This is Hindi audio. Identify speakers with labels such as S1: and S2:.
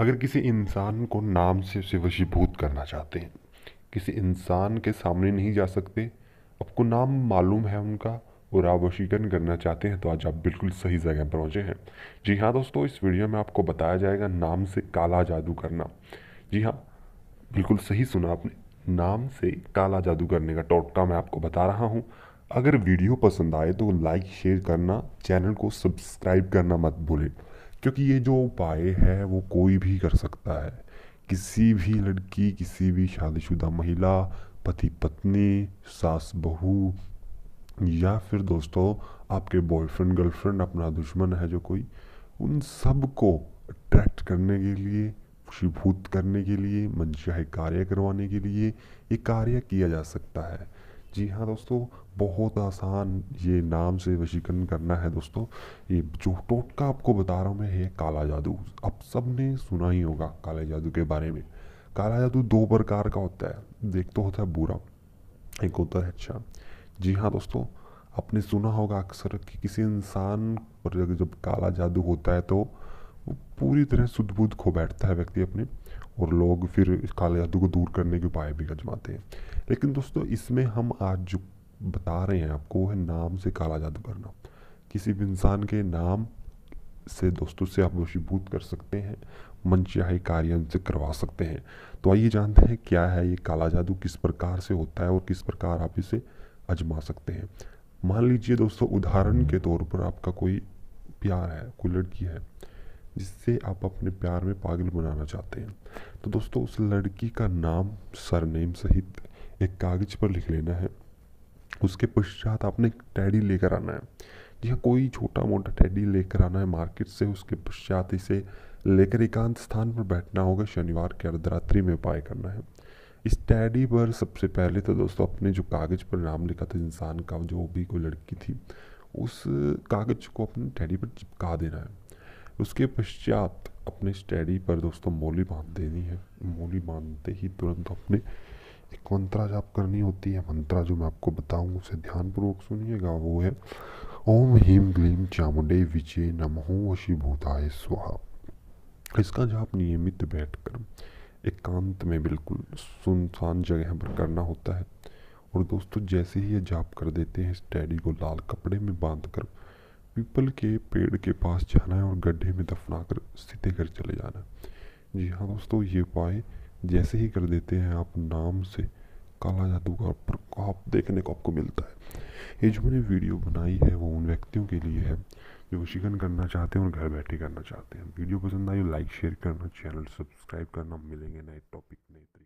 S1: अगर किसी इंसान को नाम से उसे वशीभूत करना चाहते हैं किसी इंसान के सामने नहीं जा सकते आपको नाम मालूम है उनका और आप वशीकरण करना चाहते हैं तो आज आप बिल्कुल सही जगह पर पहुँचे हैं जी हाँ दोस्तों इस वीडियो में आपको बताया जाएगा नाम से काला जादू करना जी हाँ बिल्कुल सही सुना आपने नाम से काला जादू करने का टोटका मैं आपको बता रहा हूँ अगर वीडियो पसंद आए तो लाइक शेयर करना चैनल को सब्सक्राइब करना मत भूलें क्योंकि ये जो उपाय है वो कोई भी कर सकता है किसी भी लड़की किसी भी शादीशुदा महिला पति पत्नी सास बहू या फिर दोस्तों आपके बॉयफ्रेंड गर्लफ्रेंड अपना दुश्मन है जो कोई उन सब को अट्रैक्ट करने के लिए खुशीभूत करने के लिए मनचाहे कार्य करवाने के लिए ये कार्य किया जा सकता है जी हाँ दोस्तों बहुत आसान ये नाम से वशीकरण करना है दोस्तों ये जो टोटका आपको बता रहा हूँ मैं है काला जादू आप सब ने सुना ही होगा काले जादू के बारे में काला जादू दो प्रकार का होता है एक तो होता है बुरा एक होता है अच्छा जी हाँ दोस्तों आपने सुना होगा अक्सर कि किसी इंसान पर जब काला जादू होता है तो वो पूरी तरह शुद्ध बुद्ध खो बैठता है व्यक्ति अपने और लोग फिर काले जादू को दूर करने के उपाय भी आजमाते हैं लेकिन दोस्तों इसमें हम आज जो बता रहे हैं आपको है नाम से काला जादू करना किसी भी इंसान के नाम से दोस्तों से आप वशीभूत कर सकते हैं मनचाहे कार्य उनसे करवा सकते हैं तो आइए जानते हैं क्या है ये काला जादू किस प्रकार से होता है और किस प्रकार आप इसे आजमा सकते हैं मान लीजिए दोस्तों उदाहरण के तौर पर आपका कोई प्यार है कोई लड़की है जिससे आप अपने प्यार में पागल बनाना चाहते हैं तो दोस्तों उस लड़की का नाम सरनेम सहित एक कागज़ पर लिख लेना है उसके पश्चात आपने एक टैडी लेकर आना है जी हाँ कोई छोटा मोटा टैडी लेकर आना है मार्केट से उसके पश्चात इसे लेकर एकांत स्थान पर बैठना होगा शनिवार के अर्धरात्रि में उपाय करना है इस टैडी पर सबसे पहले तो दोस्तों अपने जो कागज़ पर नाम लिखा था इंसान का जो भी कोई लड़की थी उस कागज़ को अपने टैडी पर चिपका देना है उसके पश्चात अपने इस टैडी पर दोस्तों मोली बांध देनी है मोली बांधते ही तुरंत अपने एक मंत्रा जाप करनी होती है मंत्रा जो मैं आपको बताऊँ उसे ध्यानपूर्वक सुनिएगा वो है ओम हीम ग्लीम चामुंडे विजय नमो भूताय स्वाहा इसका जाप नियमित बैठकर एकांत में बिल्कुल सुनसान जगह पर करना होता है और दोस्तों जैसे ही ये जाप कर देते हैं इस डैडी को लाल कपड़े में बांध कर पीपल के पेड़ के पास जाना है और गड्ढे में दफना कर सीधे घर चले जाना है जी हाँ दोस्तों ये उपाय जैसे ही कर देते हैं आप नाम से काला जादू का प्रकोप देखने को आपको मिलता है ये जो मैंने वीडियो बनाई है वो उन व्यक्तियों के लिए है जो शिकन करना चाहते हैं और घर बैठे करना चाहते हैं वीडियो पसंद आई तो लाइक शेयर करना चैनल सब्सक्राइब करना मिलेंगे नए टॉपिक नए